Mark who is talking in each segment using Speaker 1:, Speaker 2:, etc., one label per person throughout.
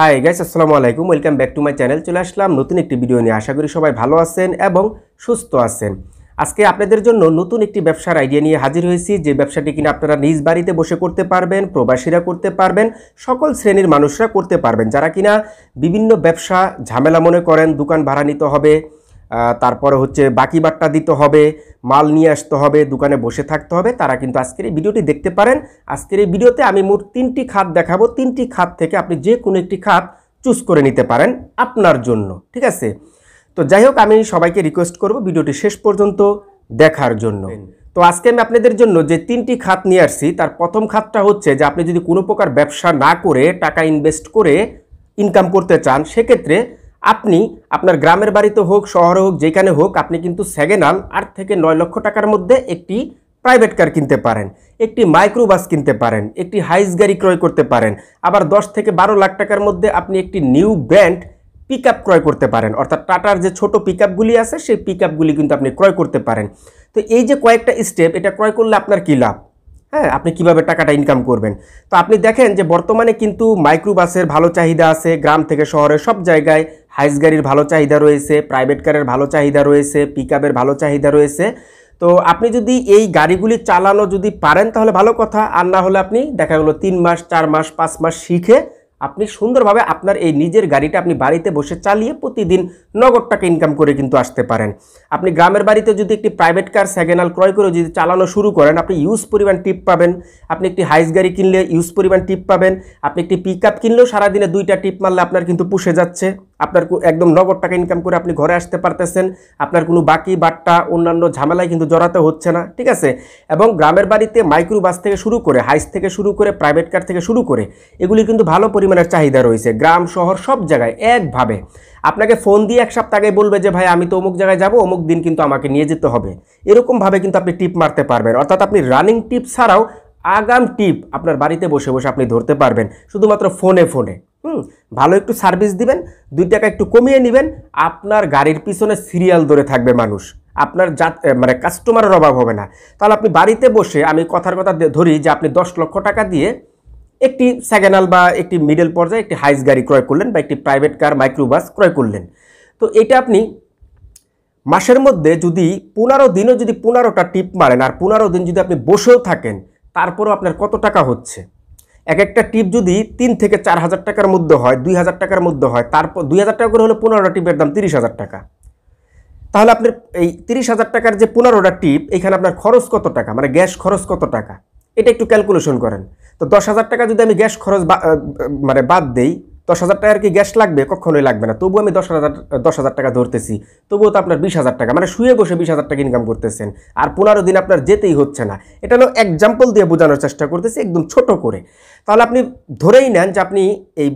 Speaker 1: high guys আসসালামু আলাইকুম welcome back to my channel চলে আসলাম নতুন একটি ভিডিও নিয়ে আশা করি সবাই ভালো আছেন এবং সুস্থ আছেন আজকে আপনাদের জন্য নতুন একটি ব্যবসার আইডিয়া নিয়ে হাজির হয়েছি যে ব্যবসাটি কিনা আপনারা নিজ বাড়িতে বসে করতে পারবেন প্রবাসীরা করতে পারবেন সকল শ্রেণীর মানুষরা করতে পারবেন যারা কিনা বিভিন্ন ব্যবসা ঝামেলা মনে করেন দোকান ভাড়া নিতে হবে তারপরে হচ্ছে বাকি বাট্টা দিতে হবে মাল নিয়ে আসতে হবে দোকানে বসে থাকতে হবে তারা কিন্তু আজকের এই ভিডিওটি দেখতে পারেন আজকের এই ভিডিওতে আমি মোট তিনটি খাত দেখাবো তিনটি খাত থেকে আপনি যে কোনো একটি খাত চুজ করে নিতে পারেন আপনার জন্য ঠিক আছে তো যাই হোক আমি সবাইকে রিকোয়েস্ট করব ভিডিওটি শেষ পর্যন্ত দেখার জন্য তো আজকে আমি আপনাদের জন্য যে তিনটি খাত নিয়ে আসছি তার প্রথম খাতটা হচ্ছে যে আপনি যদি কোনো প্রকার ব্যবসা না করে টাকা ইনভেস্ট করে ইনকাম করতে চান সেক্ষেত্রে আপনি আপনার গ্রামের বাড়িতে হোক শহরে হোক যেখানে হোক আপনি কিন্তু সেকেন্ড হ্যান্ড আট থেকে নয় লক্ষ টাকার মধ্যে একটি প্রাইভেট কার কিনতে পারেন একটি মাইক্রোবাস কিনতে পারেন একটি হাইস গাড়ি ক্রয় করতে পারেন আবার 10 থেকে বারো লাখ টাকার মধ্যে আপনি একটি নিউ ব্র্যান্ড পিক ক্রয় করতে পারেন অর্থাৎ টাটার যে ছোট পিক আছে সেই পিক কিন্তু আপনি ক্রয় করতে পারেন তো এই যে কয়েকটা স্টেপ এটা ক্রয় করলে আপনার কী লাভ হ্যাঁ আপনি কিভাবে টাকাটা ইনকাম করবেন তো আপনি দেখেন যে বর্তমানে কিন্তু মাইক্রোবাসের ভালো চাহিদা আছে গ্রাম থেকে শহরে সব জায়গায় হাইস গাড়ির ভালো চাহিদা রয়েছে প্রাইভেট কারের ভালো চাহিদা রয়েছে পিক ভালো চাহিদা রয়েছে তো আপনি যদি এই গাড়িগুলি চালানো যদি পারেন তাহলে ভালো কথা আর না হলে আপনি দেখা গেলো তিন মাস চার মাস পাঁচ মাস শিখে আপনি সুন্দরভাবে আপনার এই নিজের গাড়িটা আপনি বাড়িতে বসে চালিয়ে প্রতিদিন নগদ টাকা ইনকাম করে কিন্তু আসতে পারেন আপনি গ্রামের বাড়িতে যদি একটি প্রাইভেট কার সেকেন্ড ক্রয় করে যদি চালানো শুরু করেন আপনি ইউজ পরিমাণ টিপ পাবেন আপনি একটি হাইস গাড়ি কিনলে ইউজ পরিমাণ টিপ পাবেন আপনি একটি পিক আপ কিনলেও সারাদিনে দুইটা টিপ মারলে আপনার কিন্তু পুষে যাচ্ছে আপনার একদম নগদ টাকা ইনকাম করে আপনি ঘরে আসতে পারতেছেন আপনার কোনো বাকি বাট্টা অন্যান্য ঝামেলায় কিন্তু জড়াতে হচ্ছে না ঠিক আছে এবং গ্রামের বাড়িতে মাইক্রো বাস থেকে শুরু করে হাইস থেকে শুরু করে প্রাইভেট কার থেকে শুরু করে এগুলির কিন্তু ভালো পরিমাণের চাহিদা রয়েছে গ্রাম শহর সব জায়গায় একভাবে আপনাকে ফোন দিয়ে এক সপ্তাহ আগে বলবে যে ভাই আমি তো অমুক জায়গায় যাবো অমুক দিন কিন্তু আমাকে নিয়ে যেতে হবে এরকমভাবে কিন্তু আপনি টিপ মারতে পারবেন অর্থাৎ আপনি রানিং টিপ ছাড়াও আগাম টিপ আপনার বাড়িতে বসে বসে আপনি ধরতে পারবেন শুধুমাত্র ফোনে ফোনে ভালো একটু সার্ভিস দিবেন দুই টাকা একটু কমিয়ে নেবেন আপনার গাড়ির পিছনে সিরিয়াল ধরে থাকবে মানুষ আপনার যা মানে কাস্টমারের অভাব হবে না তাহলে আপনি বাড়িতে বসে আমি কথার কথা ধরি যে আপনি দশ লক্ষ টাকা দিয়ে একটি স্যাগেনাল বা একটি মিডল পর্যায়ে একটি হাইস গাড়ি ক্রয় করলেন বা একটি প্রাইভেট কার মাইক্রোবাস ক্রয় করলেন তো এটা আপনি মাসের মধ্যে যদি পনেরো দিনও যদি পনেরোটা টিপ মারেন আর পনেরো দিন যদি আপনি বসেও থাকেন তারপরও আপনার কত টাকা হচ্ছে এক একটা টিপ যদি তিন থেকে চার হাজার টাকার মধ্যে হয় দুই হাজার টাকার মধ্যে হয় তারপর দুই হাজার টাকা করে হলে পনেরোটা টিপের দাম তিরিশ হাজার টাকা তাহলে আপনার এই তিরিশ হাজার টাকার যে পনেরোটা টিপ এখানে আপনার খরচ কত টাকা মানে গ্যাস খরচ কত টাকা এটা একটু ক্যালকুলেশন করেন তো দশ হাজার টাকা যদি আমি গ্যাস খরচ মানে বাদ দেই দশ হাজার টাকার কি গ্যাস লাগবে কখনোই লাগবে না তবু আমি দশ হাজার দশ হাজার টাকা ধরতেছি তবুও তো আপনার বিশ হাজার টাকা মানে শুয়ে বসে বিশ হাজার টাকা ইনকাম করতেছেন আর পনেরো দিন আপনার যেতেই হচ্ছে না এটা হলো এক্সাম্পল দিয়ে বোঝানোর চেষ্টা করতেছি একদম ছোট করে তাহলে আপনি ধরেই নেন যে আপনি এই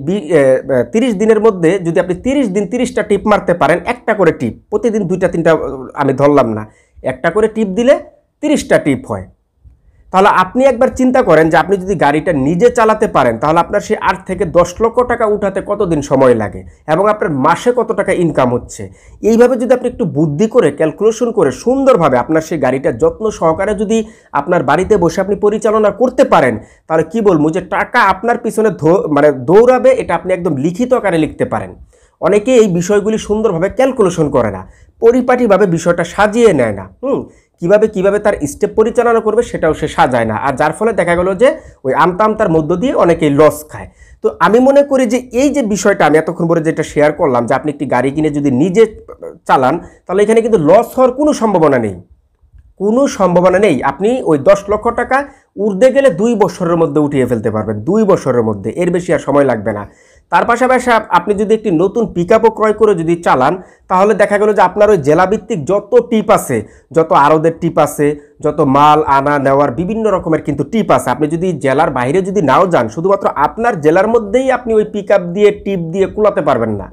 Speaker 1: তিরিশ দিনের মধ্যে যদি আপনি তিরিশ দিন তিরিশটা টিপ মারতে পারেন একটা করে টিপ প্রতিদিন দুইটা তিনটা আমি ধরলাম না একটা করে টিপ দিলে তিরিশটা টিপ হয় তাহলে আপনি একবার চিন্তা করেন যে আপনি যদি গাড়িটা নিজে চালাতে পারেন তাহলে আপনার সেই আট থেকে দশ লক্ষ টাকা উঠাতে কতদিন সময় লাগে এবং আপনার মাসে কত টাকা ইনকাম হচ্ছে এইভাবে যদি আপনি একটু বুদ্ধি করে ক্যালকুলেশন করে সুন্দরভাবে আপনার সেই গাড়িটা যত্ন সহকারে যদি আপনার বাড়িতে বসে আপনি পরিচালনা করতে পারেন তাহলে কি বলবো যে টাকা আপনার পিছনে মানে দৌড়াবে এটা আপনি একদম লিখিত আকারে লিখতে পারেন অনেকে এই বিষয়গুলি সুন্দরভাবে ক্যালকুলেশন করে না পরিপাটিভাবে বিষয়টা সাজিয়ে নেয় না হুম কিভাবে কিভাবে তার স্টেপ পরিচালনা করবে সেটাও সে সাজায় না আর যার ফলে দেখা গেল যে ওই আমতা আমতার মধ্য দিয়ে অনেকেই লস খায় তো আমি মনে করি যে এই যে বিষয়টা আমি এতক্ষণ পরে যেটা শেয়ার করলাম যে আপনি একটি গাড়ি কিনে যদি নিজে চালান তাহলে এখানে কিন্তু লস হওয়ার কোনো সম্ভাবনা নেই কোনো সম্ভাবনা নেই আপনি ওই দশ লক্ষ টাকা উর্দে গেলে দুই বছরের মধ্যে উঠিয়ে ফেলতে পারবেন দুই বছরের মধ্যে এর বেশি আর সময় লাগবে না তার পাশাপাশি আপনি যদি একটি নতুন পিক ক্রয় করে যদি চালান তাহলে দেখা গেল যে আপনার ওই জেলাভিত্তিক যত টিপ আছে যত আরদের টিপ আছে যত মাল আনা নেওয়ার বিভিন্ন রকমের কিন্তু টিপ আছে আপনি যদি জেলার বাইরে যদি নাও যান শুধুমাত্র আপনার জেলার মধ্যেই আপনি ওই পিক দিয়ে টিপ দিয়ে কুলাতে পারবেন না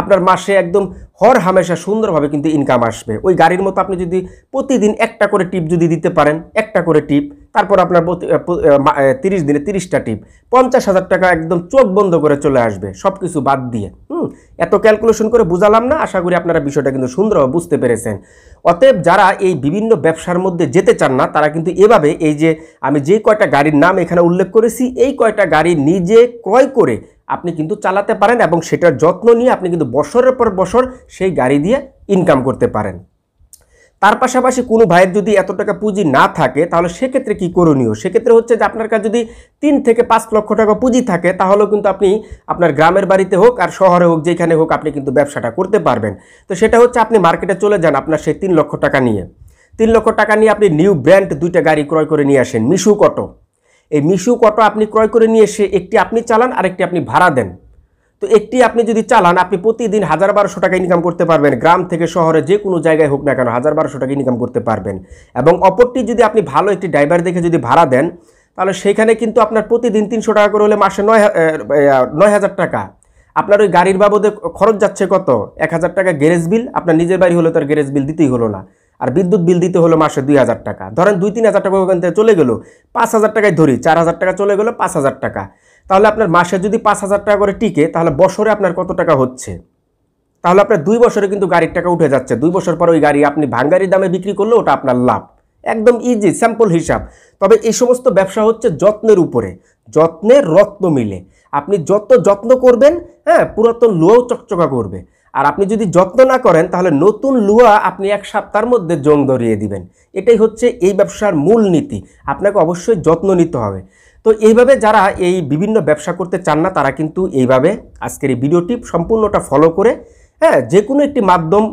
Speaker 1: আপনার মাসে একদম হর হামেশা সুন্দরভাবে কিন্তু ইনকাম আসবে ওই গাড়ির মতো আপনি যদি প্রতিদিন একটা করে টিপ যদি দিতে পারেন একটা করে টিপ তারপর আপনার তিরিশ দিনে তিরিশটা টিপ পঞ্চাশ হাজার টাকা একদম চোখ বন্ধ করে চলে আসবে সব কিছু বাদ দিয়ে হুম এত ক্যালকুলেশন করে বুঝালাম না আশা করি আপনারা বিষয়টা কিন্তু সুন্দরভাবে বুঝতে পেরেছেন অতএব যারা এই বিভিন্ন ব্যবসার মধ্যে যেতে চান না তারা কিন্তু এভাবে এই যে আমি যে কয়টা গাড়ির নাম এখানে উল্লেখ করেছি এই কয়টা গাড়ি নিজে ক্রয় করে আপনি কিন্তু চালাতে পারেন এবং সেটার যত্ন নিয়ে আপনি কিন্তু বছরের পর বছর সেই গাড়ি দিয়ে ইনকাম করতে পারেন তার পাশাপাশি কোনো ভাইয়ের যদি এত টাকা পুঁজি না থাকে তাহলে সেক্ষেত্রে কি করণীয় সেক্ষেত্রে হচ্ছে যে আপনার কাছে যদি তিন থেকে পাঁচ লক্ষ টাকা পুঁজি থাকে তাহলেও কিন্তু আপনি আপনার গ্রামের বাড়িতে হোক আর শহরে হোক যেখানে হোক আপনি কিন্তু ব্যবসাটা করতে পারবেন তো সেটা হচ্ছে আপনি মার্কেটে চলে যান আপনার সেই তিন লক্ষ টাকা নিয়ে তিন লক্ষ টাকা নিয়ে আপনি নিউ ব্র্যান্ড দুইটা গাড়ি ক্রয় করে নিয়ে আসেন মিশুক অটো এই মিশুক অটো আপনি ক্রয় করে নিয়ে এসে একটি আপনি চালান আরেকটি আপনি ভাড়া দেন তো একটি আপনি যদি চালান আপনি প্রতিদিন হাজার বারোশো টাকা ইনকাম করতে পারবেন গ্রাম থেকে শহরে যে কোনো জায়গায় হোক না কেন হাজার বারোশো টাকা ইনকাম করতে পারবেন এবং অপরটি যদি আপনি ভালো একটি ড্রাইভার দেখে যদি ভাড়া দেন তাহলে সেখানে কিন্তু আপনার প্রতিদিন তিনশো টাকা করে হলে মাসে নয় নয় হাজার টাকা আপনার ওই গাড়ির বাবদে খরচ যাচ্ছে কত এক হাজার টাকা গ্যারেজ বিল আপনার নিজের বাড়ি হলে তার গ্যারেজ বিল দিতেই হলো না আর বিদ্যুৎ বিল দিতে হলো মাসে দুই হাজার টাকা ধরেন দুই তিন হাজার টাকা ওখান থেকে চলে গেলো পাঁচ হাজার টাকায় ধরি চার হাজার টাকা চলে গেলো পাঁচ হাজার টাকা তাহলে আপনার মাসে যদি পাঁচ হাজার টাকা করে টিকে তাহলে বছরে আপনার কত টাকা হচ্ছে তাহলে আপনার দুই বছরে কিন্তু গাড়ির টাকা উঠে যাচ্ছে দুই বছর পর ওই গাড়ি আপনি ভাঙ্গারির দামে বিক্রি করলে ওটা আপনার লাভ একদম ইজি স্যাম্পল হিসাব তবে এই সমস্ত ব্যবসা হচ্ছে যত্নের উপরে যত্নে রত্ন মিলে আপনি যত যত্ন করবেন হ্যাঁ পুরাতন লুয়াও চকচকা করবে আর আপনি যদি যত্ন না করেন তাহলে নতুন লুয়া আপনি এক সপ্তাহের মধ্যে জং ধরিয়ে দিবেন এটাই হচ্ছে এই ব্যবসার মূল নীতি আপনাকে অবশ্যই যত্ন নিতে হবে তো এইভাবে যারা এই বিভিন্ন ব্যবসা করতে চান না তারা কিন্তু এইভাবে আজকের এই ভিডিওটি সম্পূর্ণটা ফলো করে হ্যাঁ যে কোনো একটি মাধ্যম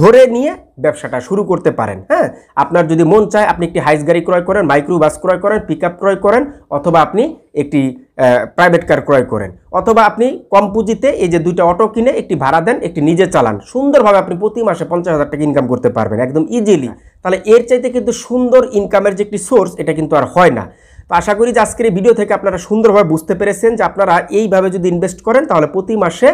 Speaker 1: ধরে নিয়ে ব্যবসাটা শুরু করতে পারেন হ্যাঁ আপনার যদি মন চায় আপনি একটি হাইস গাড়ি ক্রয় করেন মাইক্রো বাস ক্রয় করেন পিক ক্রয় করেন অথবা আপনি একটি প্রাইভেট কার ক্রয় করেন অথবা আপনি কম পুঁজিতে এই যে দুইটা অটো কিনে একটি ভাড়া দেন একটি নিজে চালান সুন্দরভাবে আপনি প্রতি মাসে পঞ্চাশ হাজার টাকা ইনকাম করতে পারবেন একদম ইজিলি তাহলে এর চাইতে কিন্তু সুন্দর ইনকামের যে একটি সোর্স এটা কিন্তু আর হয় না তো আশা করি যে আজকের এই ভিডিও থেকে আপনারা সুন্দরভাবে বুঝতে পেরেছেন যে আপনারা এইভাবে যদি ইনভেস্ট করেন তাহলে প্রতি মাসে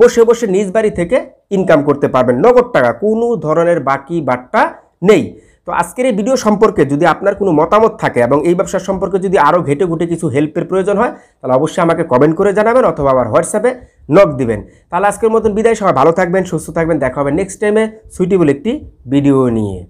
Speaker 1: বসে বসে নিজ বাড়ি থেকে ইনকাম করতে পারবেন নগদ টাকা কোনো ধরনের বাকি বাট্টা নেই তো আজকের এই ভিডিও সম্পর্কে যদি আপনার কোনো মতামত থাকে এবং এই ব্যবসা সম্পর্কে যদি আরও ঘেটে ঘুটে কিছু হেল্পের প্রয়োজন হয় তাহলে অবশ্যই আমাকে কমেন্ট করে জানাবেন অথবা আমার হোয়াটসঅ্যাপে নক দিবেন তাহলে আজকের মতন বিদায় সবাই ভালো থাকবেন সুস্থ থাকবেন দেখা হবে নেক্সট টাইমে সুইটেবল একটি ভিডিও নিয়ে